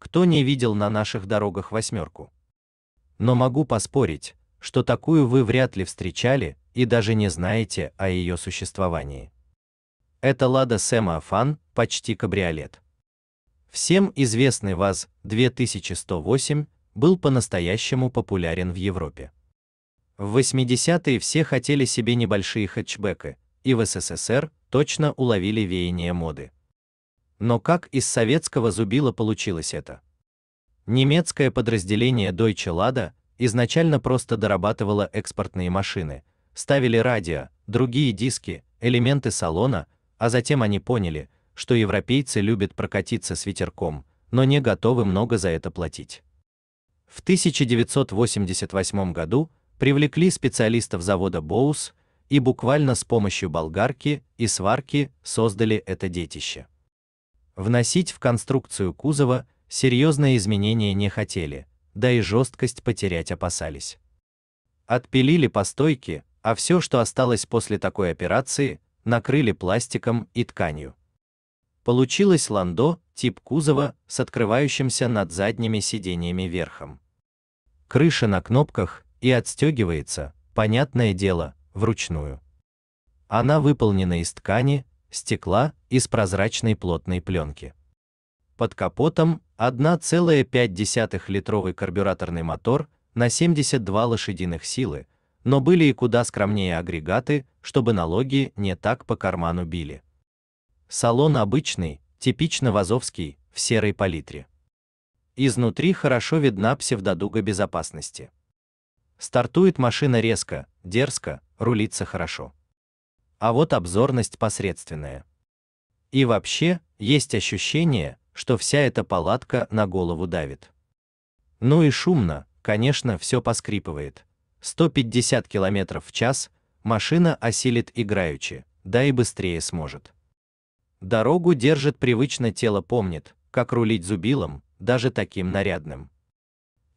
кто не видел на наших дорогах восьмерку. Но могу поспорить, что такую вы вряд ли встречали и даже не знаете о ее существовании. Это Лада Сэма Афан, почти кабриолет. Всем известный ВАЗ 2108 был по-настоящему популярен в Европе. В 80-е все хотели себе небольшие хэтчбеки, и в СССР точно уловили веяние моды. Но как из советского зубила получилось это? Немецкое подразделение Deutsche Lada изначально просто дорабатывало экспортные машины, ставили радио, другие диски, элементы салона, а затем они поняли, что европейцы любят прокатиться с ветерком, но не готовы много за это платить. В 1988 году привлекли специалистов завода Боус и буквально с помощью болгарки и сварки создали это детище. Вносить в конструкцию кузова серьезные изменения не хотели, да и жесткость потерять опасались. Отпилили постойки, а все, что осталось после такой операции, накрыли пластиком и тканью. Получилось ландо, тип кузова, с открывающимся над задними сиденьями верхом. Крыша на кнопках и отстегивается, понятное дело, вручную. Она выполнена из ткани, стекла из прозрачной плотной пленки. Под капотом 1,5-литровый карбюраторный мотор на 72 лошадиных силы, но были и куда скромнее агрегаты, чтобы налоги не так по карману били. Салон обычный, типично вазовский, в серой палитре. Изнутри хорошо видна псевдодуга безопасности. Стартует машина резко, дерзко, рулится хорошо а вот обзорность посредственная. И вообще, есть ощущение, что вся эта палатка на голову давит. Ну и шумно, конечно, все поскрипывает. 150 км в час, машина осилит играючи, да и быстрее сможет. Дорогу держит привычно тело помнит, как рулить зубилом, даже таким нарядным.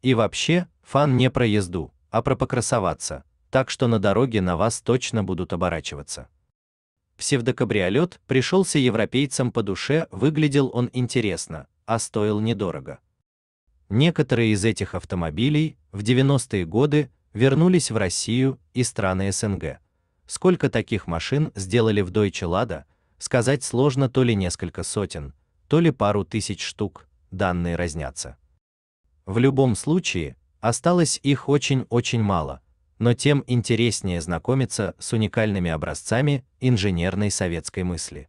И вообще, фан не про езду, а про покрасоваться, так что на дороге на вас точно будут оборачиваться. Псевдокабриолет пришелся европейцам по душе, выглядел он интересно, а стоил недорого. Некоторые из этих автомобилей в 90-е годы вернулись в Россию и страны СНГ. Сколько таких машин сделали в Deutsche Lada, сказать сложно, то ли несколько сотен, то ли пару тысяч штук, данные разнятся. В любом случае, осталось их очень-очень мало, но тем интереснее знакомиться с уникальными образцами инженерной советской мысли.